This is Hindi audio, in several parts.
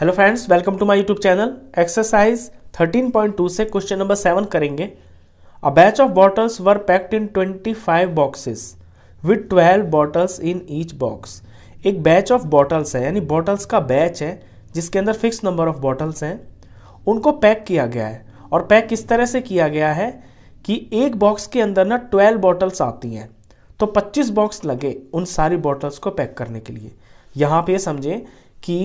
hello friends welcome to my YouTube channel exercise 13.2 से क्वेश्चन नंबर सेवन करेंगे a batch of bottles were packed in 25 boxes with 12 bottles in each box एक बैच ऑफ बॉटल्स है यानी बॉटल्स का बैच है जिसके अंदर फिक्स नंबर ऑफ बॉटल्स हैं उनको पैक किया गया है और पैक किस तरह से किया गया है कि एक बॉक्स के अंदर ना ट्वेल्व बॉटल्स आती हैं तो पच्चीस बॉक्स लगे उन सारी बॉटल्स को पैक करने के लिए यहाँ पर समझें कि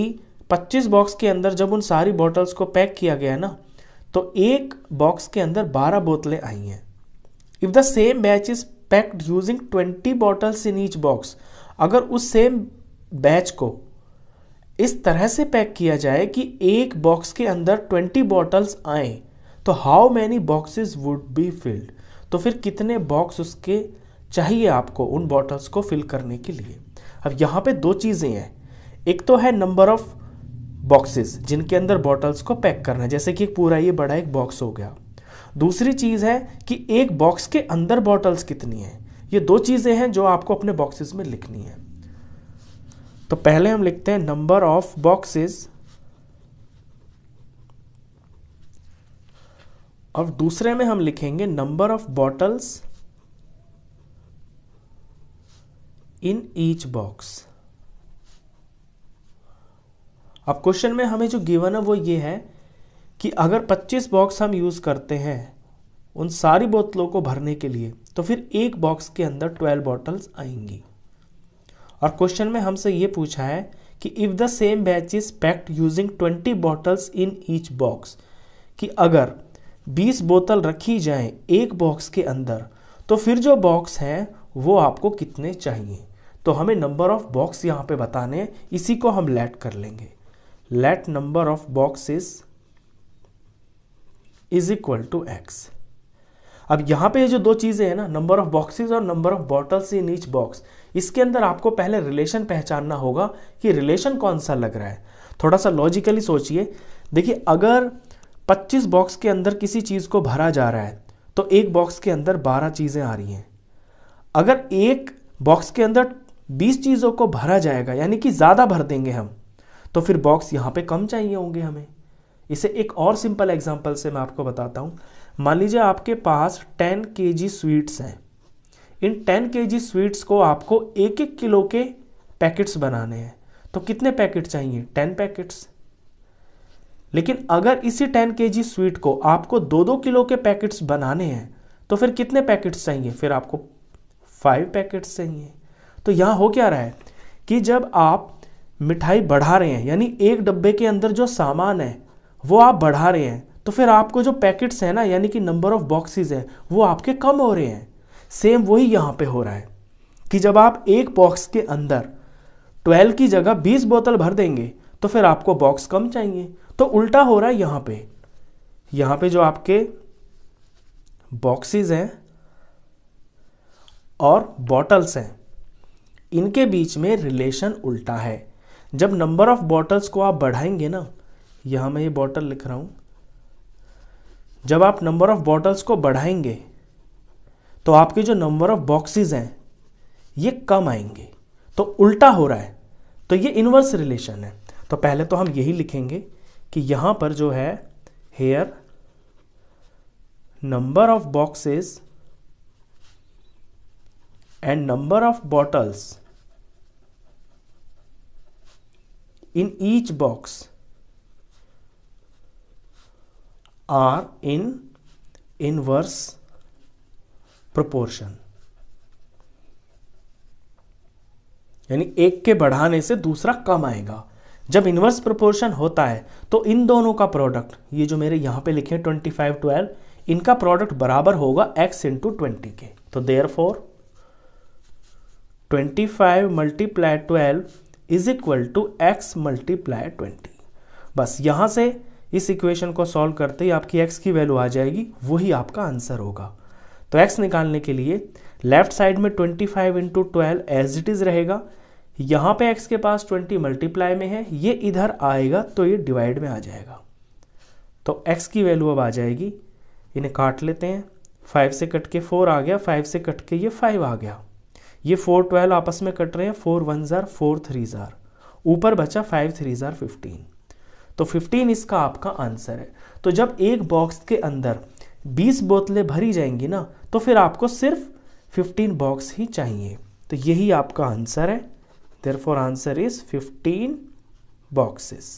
25 बॉक्स के अंदर जब उन सारी बॉटल्स को पैक किया गया ना तो एक बॉक्स के अंदर 12 बोतलें आई हैं if the same batch is packed using 20 bottles in each box अगर उस सेम बैच को इस तरह से पैक किया जाए कि एक बॉक्स के अंदर 20 बॉटल्स आए तो how many boxes would be filled तो फिर कितने बॉक्स उसके चाहिए आपको उन बॉटल्स को फिल करने के लिए अब यहाँ पे दो चीज़ें हैं एक तो है नंबर ऑफ बॉक्सेस जिनके अंदर बॉटल्स को पैक करना है जैसे कि एक पूरा ये बड़ा एक बॉक्स हो गया दूसरी चीज़ है कि एक बॉक्स के अंदर बॉटल्स कितनी हैं ये दो चीज़ें हैं जो आपको अपने बॉक्सेस में लिखनी है तो पहले हम लिखते हैं नंबर ऑफ बॉक्सेस और दूसरे में हम लिखेंगे number of bottles in each box अब क्वेश्चन में हमें जो गिवन है वो ये है कि अगर 25 बॉक्स हम यूज़ करते हैं उन सारी बोतलों को भरने के लिए तो फिर एक बॉक्स के अंदर 12 बॉटल्स आएंगी और क्वेश्चन में हमसे ये पूछा है कि if the same batch is packed using 20 bottles in each box कि अगर 20 बोतल रखी जाए एक बॉक्स के अंदर तो फिर जो बॉक्स हैं वो आपको कितने चाहिए तो हमें नंबर ऑफ बॉक्स यहाँ पे बताने इसी को हम लेट कर लेंगे let number of boxes is equal to x अब यहां पे जो दो चीज़ें हैं ना नंबर ऑफ बॉक्सेस और number of bottles in each box इसके अंदर आपको पहले रिलेशन पहचानना होगा कि रिलेशन कौन सा लग रहा है थोड़ा सा लॉजिकली सोचिए देखिए अगर 25 बॉक्स के अंदर किसी चीज़ को भरा जा रहा है तो एक बॉक्स के अंदर 12 चीज़ें आ रही हैं अगर एक बॉक्स के अंदर 20 चीज़ों को भरा जाएगा यानी कि ज़्यादा भर देंगे हम तो फिर बॉक्स यहाँ पे कम चाहिए होंगे हमें इसे एक और सिंपल एग्जाम्पल से मैं आपको बताता हूँ मान लीजिए आपके पास टेन के जी स्वीट्स हैं इन टेन के जी स्वीट्स को आपको एक एक किलो के पैकेट्स बनाने हैं तो कितने पैकेट चाहिए टेन पैकेट्स लेकिन अगर इसी टेन के जी स्वीट को आपको दो दो किलो के पैकेट्स बनाने हैं तो फिर कितने पैकेट्स चाहिए फिर आपको फाइव पैकेट्स चाहिए तो यहाँ हो क्या रहा है कि जब आप मिठाई बढ़ा रहे हैं यानी एक डब्बे के अंदर जो सामान है वो आप बढ़ा रहे हैं तो फिर आपको जो पैकेट्स हैं ना यानी कि नंबर ऑफ बॉक्सेस है वो आपके कम हो रहे हैं सेम वही यहाँ पे हो रहा है कि जब आप एक बॉक्स के अंदर 12 की जगह 20 बोतल भर देंगे तो फिर आपको बॉक्स कम चाहिए तो उल्टा हो रहा है यहाँ पे यहाँ पे जो आपके बॉक्सेस हैं और बॉटल्स हैं इनके बीच में रिलेशन उल्टा है जब नंबर ऑफ बॉटल्स को आप बढ़ाएंगे ना यहाँ मैं ये बॉटल लिख रहा हूँ जब आप नंबर ऑफ बॉटल्स को बढ़ाएंगे तो आपके जो नंबर ऑफ बॉक्सेस हैं ये कम आएंगे तो उल्टा हो रहा है तो ये इनवर्स रिलेशन है तो पहले तो हम यही लिखेंगे कि यहां पर जो है here number of boxes and number of bottles in each box are in inverse proportion यानी एक के बढ़ाने से दूसरा कम आएगा जब इनवर्स प्रोपोर्शन होता है तो इन दोनों का प्रोडक्ट ये जो मेरे यहां पे लिखे ट्वेंटी फाइव ट्वेल्व इनका प्रोडक्ट बराबर होगा एक्स इंटू ट्वेंटी के तो therefore twenty five multiply twelve is equal to x multiply twenty बस यहाँ से इस इक्वेशन को सॉल्व करते ही आपकी एक्स की वैल्यू आ जाएगी वही आपका आंसर होगा तो एक्स निकालने के लिए लेफ्ट साइड में twenty five into twelve as it is रहेगा यहाँ पे एक्स के पास ट्वेंटी मल्टीप्लाई में है ये इधर आएगा तो ये डिवाइड में आ जाएगा तो एक्स की वैल्यू अब आ जाएगी इन्हें काट लेते हैं फाइव से कट के फोर आ गया फाइव से कट के ये फाइव आ गया ये फोर ट्वेल्व आपस में कट रहे हैं फोर वन ज़ार फोर थ्री ज़ार ऊपर बचा फाइव थ्री ज़ार फिफ्टीन तो फिफ्टीन इसका आपका आंसर है तो जब एक बॉक्स के अंदर बीस बोतलें भरी जाएंगी ना तो फिर आपको सिर्फ फिफ्टीन बॉक्स ही चाहिए तो यही आपका आंसर है therefore answer is fifteen boxes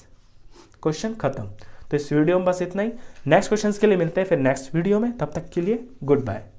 question ख़त्म तो इस वीडियो में बस इतना ही नेक्स्ट क्वेश्चंस के लिए मिलते हैं फिर नेक्स्ट वीडियो में तब तक के लिए गुड बाय